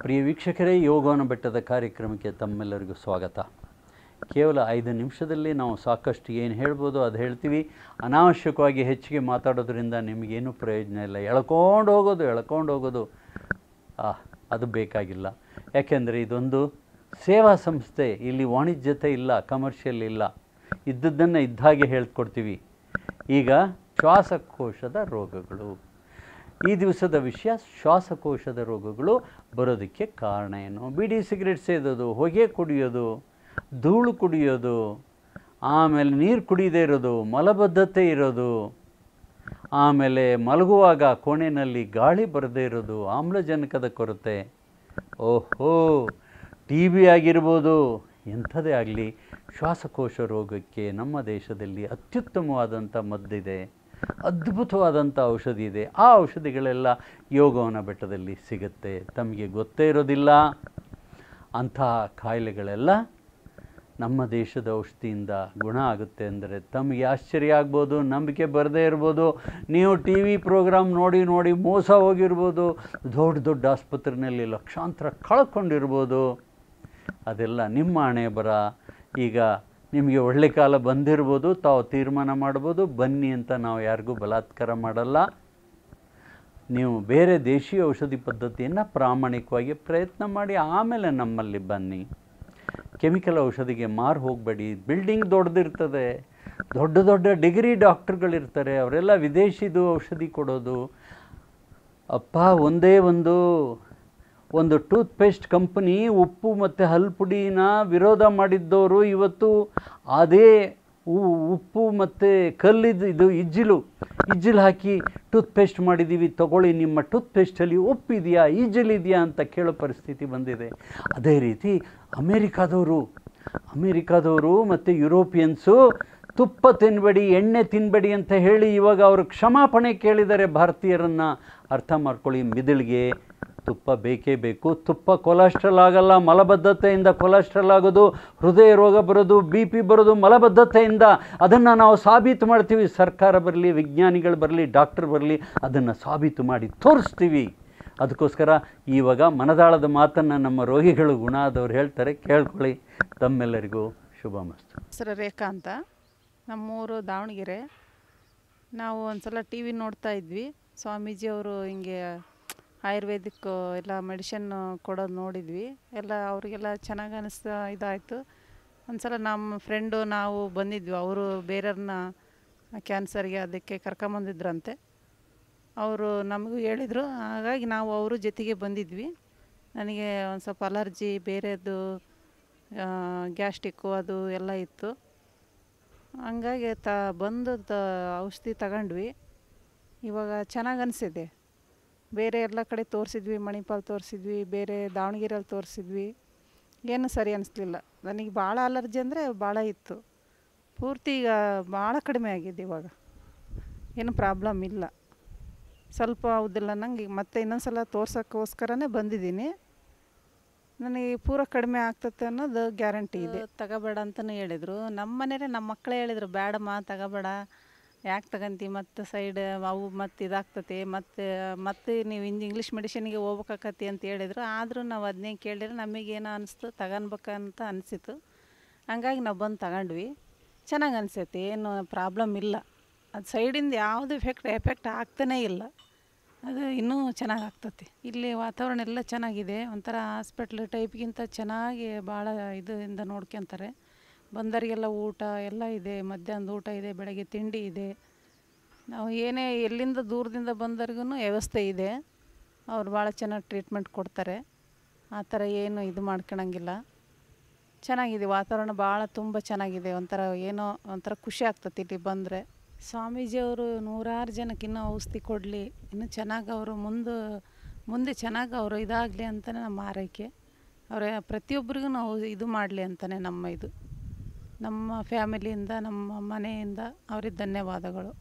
ಪ್ರಿಯ ವೀಕ್ಷಕರೇ ಯೋಗಾನ ಬೆಟ್ಟದ ಕಾರ್ಯಕ್ರಮಕ್ಕೆ ತಮ್ಮೆಲ್ಲರಿಗೂ ಸ್ವಾಗತ ಕೇವಲ ಐದು ನಿಮಿಷದಲ್ಲಿ ನಾವು ಸಾಕಷ್ಟು ಏನು ಹೇಳ್ಬೋದು ಅದು ಹೇಳ್ತೀವಿ ಅನಾವಶ್ಯಕವಾಗಿ ಹೆಚ್ಚಿಗೆ ಮಾತಾಡೋದ್ರಿಂದ ನಿಮಗೇನು ಪ್ರಯೋಜನ ಇಲ್ಲ ಎಳ್ಕೊಂಡು ಹೋಗೋದು ಎಳ್ಕೊಂಡು ಹೋಗೋದು ಆ ಅದು ಬೇಕಾಗಿಲ್ಲ ಯಾಕೆಂದರೆ ಇದೊಂದು ಸೇವಾ ಸಂಸ್ಥೆ ಇಲ್ಲಿ ವಾಣಿಜ್ಯತೆ ಇಲ್ಲ ಕಮರ್ಷಿಯಲ್ ಇಲ್ಲ ಇದ್ದದ್ದನ್ನು ಇದ್ದಾಗೆ ಹೇಳ್ಕೊಡ್ತೀವಿ ಈಗ ಶ್ವಾಸಕೋಶದ ರೋಗಗಳು ಈ ದಿವಸದ ವಿಷಯ ಶ್ವಾಸಕೋಶದ ರೋಗಗಳು ಬರೋದಕ್ಕೆ ಕಾರಣ ಏನು ಬಿಡಿ ಸಿಗರೇಟ್ ಸೇದೋದು ಹೊಗೆ ಕುಡಿಯೋದು ಧೂಳು ಕುಡಿಯೋದು ಆಮೇಲೆ ನೀರು ಕುಡಿಯದೇ ಇರೋದು ಮಲಬದ್ಧತೆ ಇರೋದು ಆಮೇಲೆ ಮಲಗುವಾಗ ಕೋಣೆಯಲ್ಲಿ ಗಾಳಿ ಬರದೇ ಇರೋದು ಆಮ್ಲಜನಕದ ಕೊರತೆ ಓಹೋ ಟಿ ಬಿ ಆಗಿರ್ಬೋದು ಎಂಥದೇ ಆಗಲಿ ಶ್ವಾಸಕೋಶ ರೋಗಕ್ಕೆ ನಮ್ಮ ದೇಶದಲ್ಲಿ ಅತ್ಯುತ್ತಮವಾದಂಥ ಮದ್ದಿದೆ ಅದ್ಭುತವಾದಂಥ ಔಷಧಿ ಇದೆ ಆ ಔಷಧಿಗಳೆಲ್ಲ ಯೋಗವನ ಬೆಟ್ಟದಲ್ಲಿ ಸಿಗುತ್ತೆ ತಮಗೆ ಗೊತ್ತೇ ಇರೋದಿಲ್ಲ ಅಂತಹ ಕಾಯಿಲೆಗಳೆಲ್ಲ ನಮ್ಮ ದೇಶದ ಔಷಧಿಯಿಂದ ಗುಣ ಆಗುತ್ತೆ ಅಂದರೆ ತಮಗೆ ಆಶ್ಚರ್ಯ ಆಗ್ಬೋದು ನಂಬಿಕೆ ಬರದೇ ಇರ್ಬೋದು ನೀವು ಟಿ ವಿ ಪ್ರೋಗ್ರಾಮ್ ನೋಡಿ ನೋಡಿ ಮೋಸ ಹೋಗಿರ್ಬೋದು ದೊಡ್ಡ ದೊಡ್ಡ ಆಸ್ಪತ್ರೆಯಲ್ಲಿ ಲಕ್ಷಾಂತರ ಕಳ್ಕೊಂಡಿರ್ಬೋದು ಅದೆಲ್ಲ ನಿಮ್ಮ ಹಣೆ ಬರ ಈಗ ನಿಮಗೆ ಒಳ್ಳೆ ಕಾಲ ಬಂದಿರ್ಬೋದು ತಾವು ತೀರ್ಮಾನ ಮಾಡ್ಬೋದು ಬನ್ನಿ ಅಂತ ನಾವು ಯಾರಿಗೂ ಬಲಾತ್ಕಾರ ಮಾಡಲ್ಲ ನೀವು ಬೇರೆ ದೇಶೀಯ ಔಷಧಿ ಪದ್ಧತಿಯನ್ನು ಪ್ರಾಮಾಣಿಕವಾಗಿ ಪ್ರಯತ್ನ ಮಾಡಿ ಆಮೇಲೆ ನಮ್ಮಲ್ಲಿ ಬನ್ನಿ ಕೆಮಿಕಲ್ ಔಷಧಿಗೆ ಮಾರು ಹೋಗಬೇಡಿ ಬಿಲ್ಡಿಂಗ್ ದೊಡ್ಡದಿರ್ತದೆ ದೊಡ್ಡ ದೊಡ್ಡ ಡಿಗ್ರಿ ಡಾಕ್ಟ್ರುಗಳಿರ್ತಾರೆ ಅವರೆಲ್ಲ ವಿದೇಶಿದು ಔಷಧಿ ಕೊಡೋದು ಅಪ್ಪ ಒಂದೇ ಒಂದು ಒಂದು ಟೂತ್ ಪೇಸ್ಟ್ ಕಂಪನಿ ಉಪ್ಪು ಮತ್ತು ಹಲ್ಪುಡಿನ ವಿರೋಧ ಮಾಡಿದ್ದವರು ಇವತ್ತು ಅದೇ ಉಪ್ಪು ಮತ್ತು ಕಲ್ಲಿದ್ದು ಇದು ಇಜ್ಜಿಲು ಇಜ್ಜಿಲು ಹಾಕಿ ಟೂತ್ ಪೇಸ್ಟ್ ಮಾಡಿದ್ದೀವಿ ತೊಗೊಳ್ಳಿ ನಿಮ್ಮ ಟೂತ್ ಪೇಸ್ಟಲ್ಲಿ ಉಪ್ಪಿದೆಯಾ ಇದೆಯಾ ಅಂತ ಕೇಳೋ ಪರಿಸ್ಥಿತಿ ಬಂದಿದೆ ಅದೇ ರೀತಿ ಅಮೇರಿಕಾದವರು ಅಮೇರಿಕಾದವರು ಮತ್ತು ಯುರೋಪಿಯನ್ಸು ತುಪ್ಪ ತಿನ್ನಬೇಡಿ ಎಣ್ಣೆ ತಿನ್ನಬೇಡಿ ಅಂತ ಹೇಳಿ ಇವಾಗ ಅವರು ಕ್ಷಮಾಪಣೆ ಕೇಳಿದರೆ ಭಾರತೀಯರನ್ನು ಅರ್ಥ ಮಾಡ್ಕೊಳ್ಳಿ ಮಿದುಳಿಗೆ ತುಪ್ಪ ಬೇಕೇ ಬೇಕು ತುಪ್ಪ ಕೊಲೆಸ್ಟ್ರಾಲ್ ಆಗಲ್ಲ ಮಲಬದ್ಧತೆಯಿಂದ ಕೊಲೆಸ್ಟ್ರಾಲ್ ಆಗೋದು ಹೃದಯ ರೋಗ ಬರೋದು ಬಿ ಪಿ ಬರೋದು ಮಲಬದ್ಧತೆಯಿಂದ ಅದನ್ನು ನಾವು ಸಾಬೀತು ಮಾಡ್ತೀವಿ ಸರ್ಕಾರ ಬರಲಿ ವಿಜ್ಞಾನಿಗಳು ಬರಲಿ ಡಾಕ್ಟರ್ ಬರಲಿ ಅದನ್ನು ಸಾಬೀತು ಮಾಡಿ ತೋರಿಸ್ತೀವಿ ಅದಕ್ಕೋಸ್ಕರ ಇವಾಗ ಮನದಾಳದ ಮಾತನ್ನು ನಮ್ಮ ರೋಗಿಗಳು ಗುಣ ಆದವ್ರು ಹೇಳ್ತಾರೆ ಕೇಳ್ಕೊಳ್ಳಿ ತಮ್ಮೆಲ್ಲರಿಗೂ ಶುಭ ಮಸ್ತು ಹೆಸರು ರೇಖಾ ಅಂತ ನಮ್ಮೂರು ದಾವಣಗೆರೆ ನಾವು ಒಂದು ಸಲ ಟಿ ವಿ ನೋಡ್ತಾ ಇದ್ವಿ ಸ್ವಾಮೀಜಿಯವರು ಹಿಂಗೆ ಆಯುರ್ವೇದಿಕ್ ಎಲ್ಲ ಮೆಡಿಷನ್ ಕೊಡೋದು ನೋಡಿದ್ವಿ ಎಲ್ಲ ಅವರಿಗೆಲ್ಲ ಚೆನ್ನಾಗಿ ಅನಿಸ್ತಾ ಇದಾಯಿತು ಒಂದು ಸಲ ನಮ್ಮ ಫ್ರೆಂಡು ನಾವು ಬಂದಿದ್ವಿ ಅವರು ಬೇರೆಯವ್ರನ್ನ ಕ್ಯಾನ್ಸರ್ಗೆ ಅದಕ್ಕೆ ಕರ್ಕೊಂಬಂದಿದ್ರಂತೆ ಅವರು ನಮಗೂ ಹೇಳಿದರು ಹಾಗಾಗಿ ನಾವು ಅವರು ಜೊತೆಗೆ ಬಂದಿದ್ವಿ ನನಗೆ ಒಂದು ಸ್ವಲ್ಪ ಅಲರ್ಜಿ ಬೇರೆದು ಗ್ಯಾಸ್ಟಿಕ್ಕು ಅದು ಎಲ್ಲ ಇತ್ತು ಹಂಗಾಗಿ ತ ಬಂದು ಔಷಧಿ ತಗೊಂಡ್ವಿ ಇವಾಗ ಚೆನ್ನಾಗಿ ಅನಿಸಿದೆ ಬೇರೆ ಎಲ್ಲ ಕಡೆ ತೋರಿಸಿದ್ವಿ ಮಣಿಪಾಲ್ ತೋರಿಸಿದ್ವಿ ಬೇರೆ ದಾವಣಗೆರೆಯಲ್ಲಿ ತೋರಿಸಿದ್ವಿ ಏನು ಸರಿ ಅನಿಸ್ಲಿಲ್ಲ ನನಗೆ ಭಾಳ ಅಲರ್ಜಿ ಅಂದರೆ ಭಾಳ ಇತ್ತು ಪೂರ್ತಿ ಈಗ ಭಾಳ ಕಡಿಮೆ ಆಗಿದೆ ಇವಾಗ ಏನು ಪ್ರಾಬ್ಲಮ್ ಇಲ್ಲ ಸ್ವಲ್ಪ ಹೌದಿಲ್ಲ ನಂಗೆ ಮತ್ತೆ ಇನ್ನೊಂದ್ಸಲ ಸಲ ತೋರ್ಸೋಕ್ಕೋಸ್ಕರನೇ ಬಂದಿದ್ದೀನಿ ನನಗೆ ಪೂರ ಕಡಿಮೆ ಆಗ್ತತೆ ಅನ್ನೋದು ಗ್ಯಾರಂಟಿ ಇದೆ ತಗೋಬೇಡ ಅಂತಲೇ ಹೇಳಿದರು ನಮ್ಮ ಮನೇಲಿ ನಮ್ಮ ಮಕ್ಕಳೇ ಹೇಳಿದರು ಬೇಡಮ್ಮ ತಗೋಬೇಡ ಯಾಕೆ ತಗಂತಿ ಮತ್ತು ಸೈಡ್ ಅವು ಮತ್ತು ಇದಾಗ್ತತಿ ಮತ್ತು ಮತ್ತು ನೀವು ಇಂಜ್ ಇಂಗ್ಲೀಷ್ ಮೆಡಿಷನ್ಗೆ ಹೋಗ್ಬೇಕಾಕತಿ ಅಂತ ಹೇಳಿದ್ರು ಆದರೂ ನಾವು ಅದನ್ನೇ ಕೇಳಿದ್ರೆ ನಮಗೇನೋ ಅನಿಸ್ತು ತಗೊಳ್ಬೇಕಂತ ಅನಿಸಿತು ಹಂಗಾಗಿ ನಾವು ಬಂದು ತಗೊಂಡ್ವಿ ಚೆನ್ನಾಗಿ ಅನಿಸೈತಿ ಏನು ಪ್ರಾಬ್ಲಮ್ ಇಲ್ಲ ಅದು ಸೈಡಿಂದ ಯಾವುದು ಎಫೆಕ್ಟ್ ಎಫೆಕ್ಟ್ ಆಗ್ತಾನೇ ಇಲ್ಲ ಅದು ಇನ್ನೂ ಚೆನ್ನಾಗಿ ಆಗ್ತತಿ ಇಲ್ಲಿ ವಾತಾವರಣ ಎಲ್ಲ ಚೆನ್ನಾಗಿದೆ ಒಂಥರ ಹಾಸ್ಪಿಟ್ಲ್ ಟೈಪ್ಗಿಂತ ಚೆನ್ನಾಗಿ ಭಾಳ ಇದರಿಂದ ನೋಡ್ಕೊಂತಾರೆ ಬಂದರಿಗೆಲ್ಲ ಊಟ ಎಲ್ಲ ಇದೆ ಮಧ್ಯಾಹ್ನದ ಊಟ ಇದೆ ಬೆಳಗ್ಗೆ ತಿಂಡಿ ಇದೆ ನಾವು ಏನೇ ಎಲ್ಲಿಂದ ದೂರದಿಂದ ಬಂದರ್ಗು ವ್ಯವಸ್ಥೆ ಇದೆ ಅವ್ರು ಭಾಳ ಚೆನ್ನಾಗಿ ಟ್ರೀಟ್ಮೆಂಟ್ ಕೊಡ್ತಾರೆ ಆ ಥರ ಏನು ಇದು ಮಾಡ್ಕೊಳಂಗಿಲ್ಲ ಚೆನ್ನಾಗಿದೆ ವಾತಾವರಣ ಭಾಳ ತುಂಬ ಚೆನ್ನಾಗಿದೆ ಒಂಥರ ಏನೋ ಒಂಥರ ಖುಷಿ ಆಗ್ತದೆ ಇಲ್ಲಿ ಬಂದರೆ ಸ್ವಾಮೀಜಿಯವರು ನೂರಾರು ಜನಕ್ಕೆ ಇನ್ನೂ ಔಷಧಿ ಕೊಡಲಿ ಇನ್ನೂ ಚೆನ್ನಾಗಿ ಅವರು ಮುಂದೆ ಮುಂದೆ ಚೆನ್ನಾಗಿ ಅವರು ಇದಾಗಲಿ ಅಂತಲೇ ನಮ್ಮ ಆರೈಕೆ ಅವರ ಪ್ರತಿಯೊಬ್ಬರಿಗೂ ನಾವು ಇದು ಮಾಡಲಿ ಅಂತಲೇ ನಮ್ಮ ಇದು ನಮ್ಮ ಫ್ಯಾಮಿಲಿಯಿಂದ ನಮ್ಮ ಮನೆಯಿಂದ ಅವ್ರಿಗೆ ಧನ್ಯವಾದಗಳು